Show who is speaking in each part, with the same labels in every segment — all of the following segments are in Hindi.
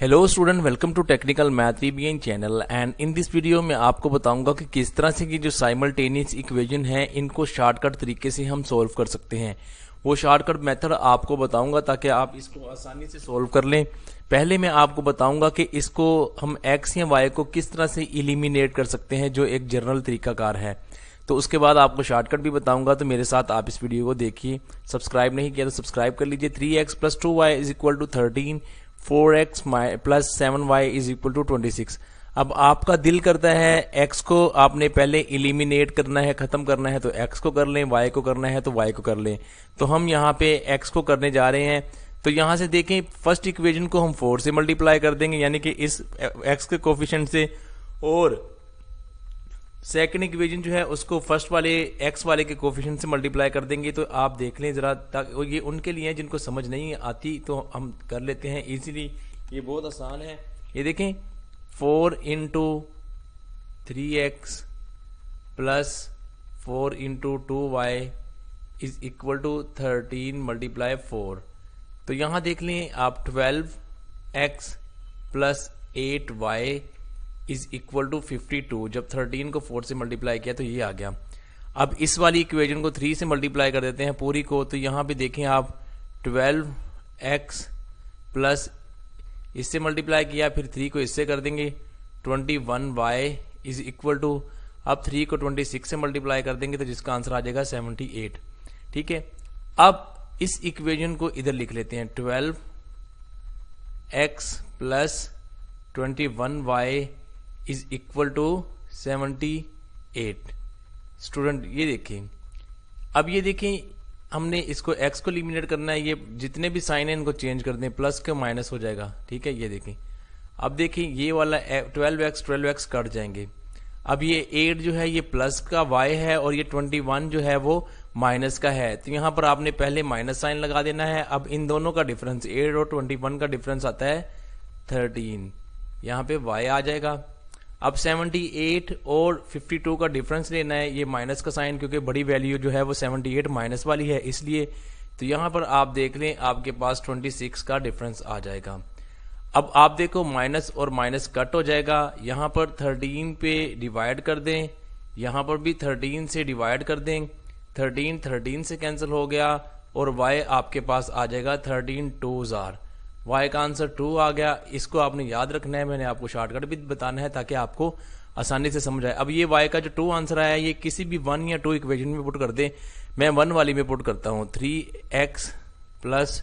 Speaker 1: hello student welcome to technical math VBN channel and in this video में आपको बताऊंगा कि किस तरह से कि जो साइमल्टेनियस इक्वेशन है इनको शॉर्टकट तरीके से हम सॉल्व कर सकते हैं वो शॉर्टकट मेथड आपको बताऊंगा ताकि आप इसको आसानी से सॉल्व कर लें पहले मैं आपको बताऊंगा कि इसको हम एक्स या वाई को किस तरह से इलिमिनेट कर सकते हैं जो एक जनरल तरीकाकार है तो उसके बाद आपको शॉर्टकट भी बताऊंगा तो मेरे साथ आप इस वीडियो को देखिए सब्सक्राइब नहीं किया तो सब्सक्राइब कर लीजिए three x plus two y is equal to thirteen four x plus seven y is equal to twenty six अब आपका दिल करता है एक्स को आपने पहले इलिमिनेट करना है ख़त्म करना है तो एक्स को कर लें वाई को करना है तो वाई को कर लें तो हम यहाँ पे एक्स को करने जा रहे हैं तो यहां से देखें फर्स्ट इक्वेशन को हम फोर से मल्टीप्लाई कर देंगे यानी कि इस एक्स के कोफिशेंट से और सेकेंड इक्वेजन जो है उसको फर्स्ट वाले एक्स वाले के कोफिशन से मल्टीप्लाई कर देंगे तो आप देख लें ज़रा ताकि ये उनके लिए है जिनको समझ नहीं आती तो हम कर लेते हैं इजीली ये बहुत आसान है ये देखें four into three x plus four into two y is equal to thirteen multiply four तो यहाँ देख लें आप twelve x plus eight y is equal to fifty two जब थर्टीन को फोर से मल्टीप्लाई किया तो ये आ गया अब इस वाली इक्वेशन को थ्री से मल्टीप्लाई कर देते हैं पूरी को तो यहां पे देखें आप ट्वेल्व एक्स प्लस इससे मल्टीप्लाई किया फिर थ्री को इससे कर देंगे twenty one y is equal to अब थ्री को ट्वेंटी सिक्स से मल्टीप्लाई कर देंगे तो जिसका आंसर आ जाएगा एट ठीक है अब इस इक्वेशन को इधर लिख लेते हैं twelve x plus twenty one y is equal to seventy eight student ये देखें अब ये देखें हमने इसको x को इलिमिनेट करना है ये जितने भी साइन है इनको चेंज कर दें प्लस के माइनस हो जाएगा ठीक है ये देखें अब देखें ये वाला twelve x twelve x cut जाएंगे अब ये एट जो है ये प्लस का y है और ये ट्वेंटी वन जो है वो माइनस का है तो यहां पर आपने पहले माइनस साइन लगा देना है अब इन दोनों का डिफरेंस एट और ट्वेंटी वन का डिफरेंस आता है थर्टीन यहाँ पे y आ जाएगा अब 78 और 52 का डिफरेंस लेना है ये माइनस का साइन क्योंकि बड़ी वैल्यू जो है वो 78 माइनस वाली है इसलिए तो यहाँ पर आप देख लें आपके पास 26 का डिफरेंस आ जाएगा अब आप देखो माइनस और माइनस कट हो जाएगा यहाँ पर 13 पे डिवाइड कर दें यहां पर भी 13 से डिवाइड कर दें 13 13 से कैंसिल हो गया और वाई आपके पास आ जाएगा थर्टीन टू ज़ार वाई का आंसर टू आ गया इसको आपने याद रखना है मैंने आपको शॉर्टकट भी बताना है ताकि आपको आसानी से समझ आए अब ये वाई का जो टू आंसर आया है ये किसी भी वन या टू इक्वेशन में पुट कर दे मैं वन वाली में पुट करता हूँ थ्री एक्स प्लस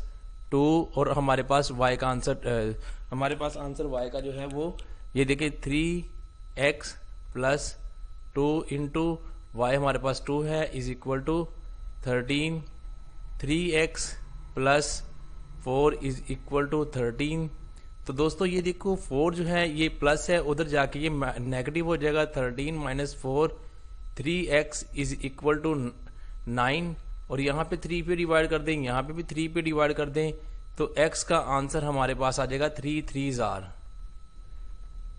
Speaker 1: टू और हमारे पास वाई का आंसर हमारे पास आंसर वाई का जो है वो ये देखिए three x plus two into y हमारे पास टू है is equal to thirteen three x plus four is equal to thirteen तो दोस्तों ये देखो फोर जो है ये प्लस है उधर जाके ये नेगेटिव हो जाएगा thirteen minus four three x is equal to nine और यहाँ पे थ्री पे डिवाइड कर दें यहाँ पे भी थ्री पे डिवाइड कर दें तो एक्स का आंसर हमारे पास आ जाएगा थ्री थ्री जार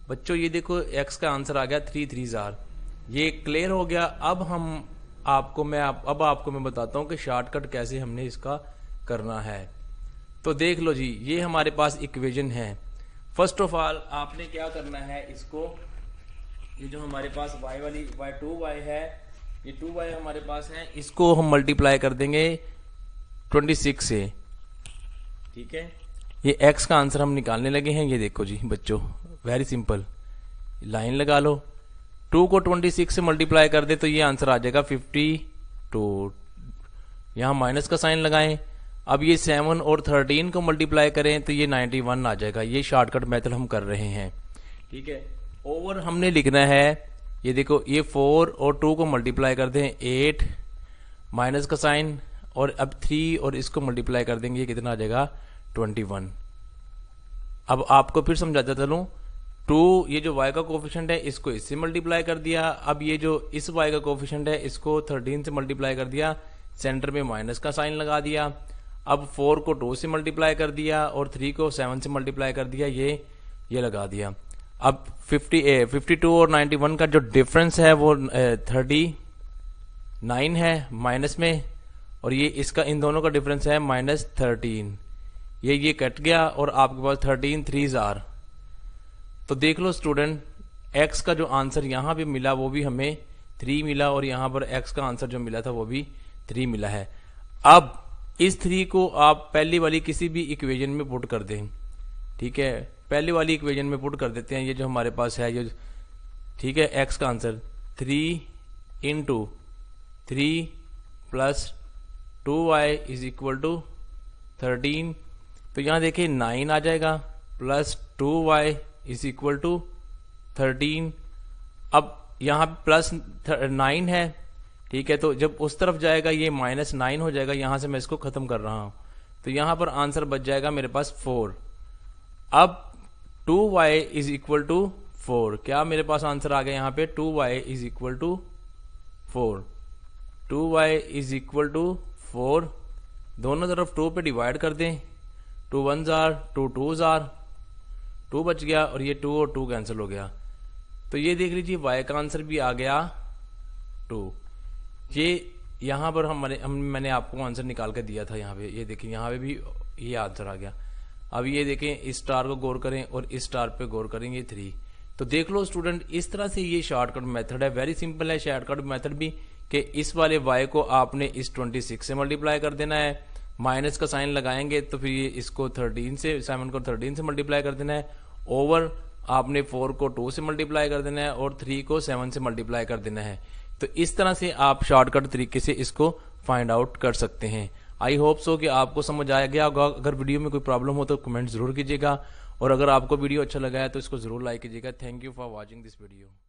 Speaker 1: बच्चों ये देखो एक्स का आंसर आ गया थ्री थ्री जार ये क्लियर हो गया अब हम आपको मैं अब आपको मैं बताता हूँ कि शॉर्टकट कैसे हमने इसका करना है तो देख लो जी ये हमारे पास इक्वेजन है फर्स्ट ऑफ ऑल आपने क्या करना है इसको ये जो हमारे पास y वाली y टू वाई है ये टू वाई हमारे पास है इसको हम मल्टीप्लाई कर देंगे ट्वेंटी सिक्स से ठीक है ये x का आंसर हम निकालने लगे हैं ये देखो जी बच्चों वेरी सिंपल लाइन लगा लो टू को ट्वेंटी सिक्स से मल्टीप्लाई कर दे तो ये आंसर आ जाएगा फिफ्टी टू यहां माइनस का साइन लगाएं अब ये सेवन और थर्टीन को मल्टीप्लाई करें तो ये नाइन्टी वन आ जाएगा ये शॉर्टकट मेथड हम कर रहे हैं ठीक है ओवर हमने लिखना है ये देखो ये फोर और टू को मल्टीप्लाई कर दें एट माइनस का साइन और अब थ्री और इसको मल्टीप्लाई कर देंगे कितना आ जाएगा ट्वेंटी वन अब आपको फिर समझाता चलू टू ये जो वाई का कोफिशेंट है इसको इससे मल्टीप्लाई कर दिया अब ये जो इस वाई का कोफिशेंट है इसको थर्टीन से मल्टीप्लाई कर दिया सेंटर में माइनस का साइन लगा दिया अब फोर को टू से मल्टीप्लाई कर दिया और थ्री को सेवन से मल्टीप्लाई कर दिया ये ये लगा दिया अब फिफ्टी ए फिफ्टी टू और नाइन्टी वन का जो डिफरेंस है वो थर्टी नाइन है माइनस में और ये इसका इन दोनों का डिफरेंस है माइनस थर्टीन ये ये कट गया और आपके पास थर्टीन थ्री जार तो देख लो स्टूडेंट एक्स का जो आंसर यहाँ भी मिला वो भी हमें थ्री मिला और यहाँ पर एक्स का आंसर जो मिला था वो भी थ्री मिला है अब इस थ्री को आप पहली वाली किसी भी इक्वेजन में पुट कर दें ठीक है पहली वाली इक्वेजन में पुट कर देते हैं ये जो हमारे पास है ये ठीक है एक्स का answer three into three plus two y is equal to thirteen तो यहाँ देखिए नाइन आ जाएगा plus two y is equal to thirteen अब यहाँ प्लस नाइन है ठीक है तो जब उस तरफ जाएगा ये माइनस नाइन हो जाएगा यहां से मैं इसको ख़त्म कर रहा हूं तो यहां पर आंसर बच जाएगा मेरे पास फोर अब two y is equal to four क्या मेरे पास आंसर आ गया यहां पे two y is equal to four two y is equal to four दोनों तरफ टू पे डिवाइड कर दें टू वन जार टू टू जार टू बच गया और ये टू और टू कैंसिल हो गया तो ये देख लीजिए वाई का आंसर भी आ गया टू ये यहाँ पर हम मैंने हम मैंने आपको आंसर निकाल कर दिया था यहाँ पे ये देखिए यहाँ पे भी ये आंसर आ गया अब ये देखें इस स्टार को गौर करें और इस स्टार पे गौर करेंगे थ्री तो देख लो स्टूडेंट इस तरह से ये शॉर्टकट मेथड है वेरी सिंपल है शॉर्टकट मेथड भी कि इस वाले y को आपने इस 26 से मल्टीप्लाई कर देना है माइनस का साइन लगाएंगे तो फिर ये इसको 13 से सेवन को 13 से मल्टीप्लाई कर देना है ओवर आपने फोर को टू से मल्टीप्लाई कर देना है और थ्री को सेवन से मल्टीप्लाई कर देना है तो इस तरह से आप शॉर्टकट तरीके से इसको फाइंड आउट कर सकते हैं आई होप सो कि आपको समझ आया गया होगा अगर वीडियो में कोई प्रॉब्लम हो तो कमेंट जरूर कीजिएगा और अगर आपको वीडियो अच्छा लगा है तो इसको जरूर लाइक कीजिएगा thank you for watching this video